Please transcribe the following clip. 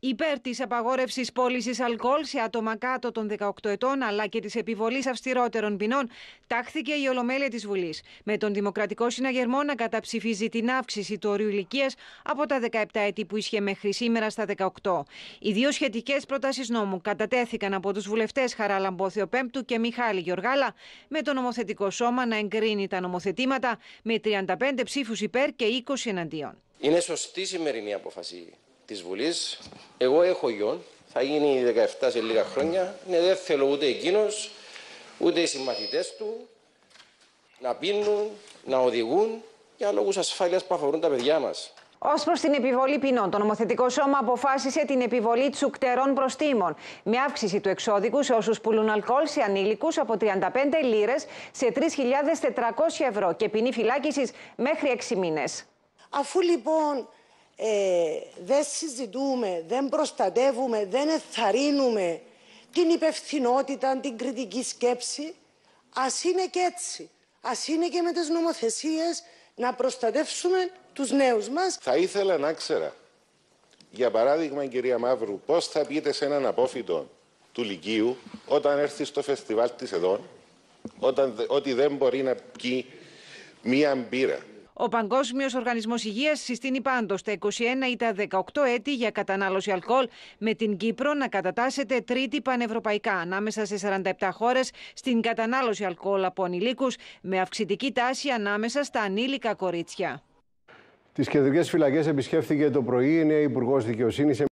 Υπέρ της απαγόρευσης πώλησης αλκοόλ σε άτομα κάτω των 18 ετών αλλά και της επιβολής αυστηρότερων ποινών, τάχθηκε η Ολομέλεια της Βουλής. Με τον Δημοκρατικό Συναγερμό να καταψηφίζει την αύξηση του ορίου ηλικίας από τα 17 έτη που είχε μέχρι σήμερα στα 18. Οι δύο σχετικές προτάσεις νόμου κατατέθηκαν από τους βουλευτές Χαρά Λαμπόθιο Πέμπτου και Μιχάλη Γεωργάλα, με το νομοθετικό σώμα να εγκρίνει τα νομοθετήματα με 35 ψήφους υπέρ και 20 εναντίον. Είναι σωστή σημερινή απόφαση της Βουλής. Εγώ έχω γιον, θα γίνει 17 σε λίγα χρόνια. Ναι, δεν θέλω ούτε εκείνος, ούτε οι συμμαθητές του να πίνουν, να οδηγούν για λόγους ασφάλειας που αφορούν τα παιδιά μας. Ως προς την επιβολή ποινών, το νομοθετικό σώμα αποφάσισε την επιβολή τσουκτερών προστήμων με αύξηση του εξώδικου σε όσους πουλούν αλκοόλ σε ανήλικους από 35 λίρες σε 3.400 ευρώ και ποινή φυλάκισης μέχρι 6 μήνες. Αφού λοιπόν ε, δεν συζητούμε, δεν προστατεύουμε, δεν εθαρρύνουμε την υπευθυνότητα, την κριτική σκέψη, Ας είναι και έτσι. Ας είναι και με τις νομοθεσίες να προστατεύσουμε τους νέους μας. Θα ήθελα να ξέρω, για παράδειγμα κυρία Μαύρου, πώς θα πείτε σε έναν απόφυτο του Λυκείου όταν έρθει στο φεστιβάλ της εδώ, ότι δεν μπορεί να πει μία μπύρα. Ο Παγκόσμιος Οργανισμός Υγείας συστήνει πάντως τα 21 ή τα 18 έτη για κατανάλωση αλκοόλ με την Κύπρο να κατατάσσεται τρίτη πανευρωπαϊκά ανάμεσα σε 47 χώρες στην κατανάλωση αλκοόλ από ανηλίκους με αυξητική τάση ανάμεσα στα ανήλικα κορίτσια. Τις κεντρικές φυλακές επισκέφθηκε το πρωί η νέα Υπουργός Δικαιοσύνης.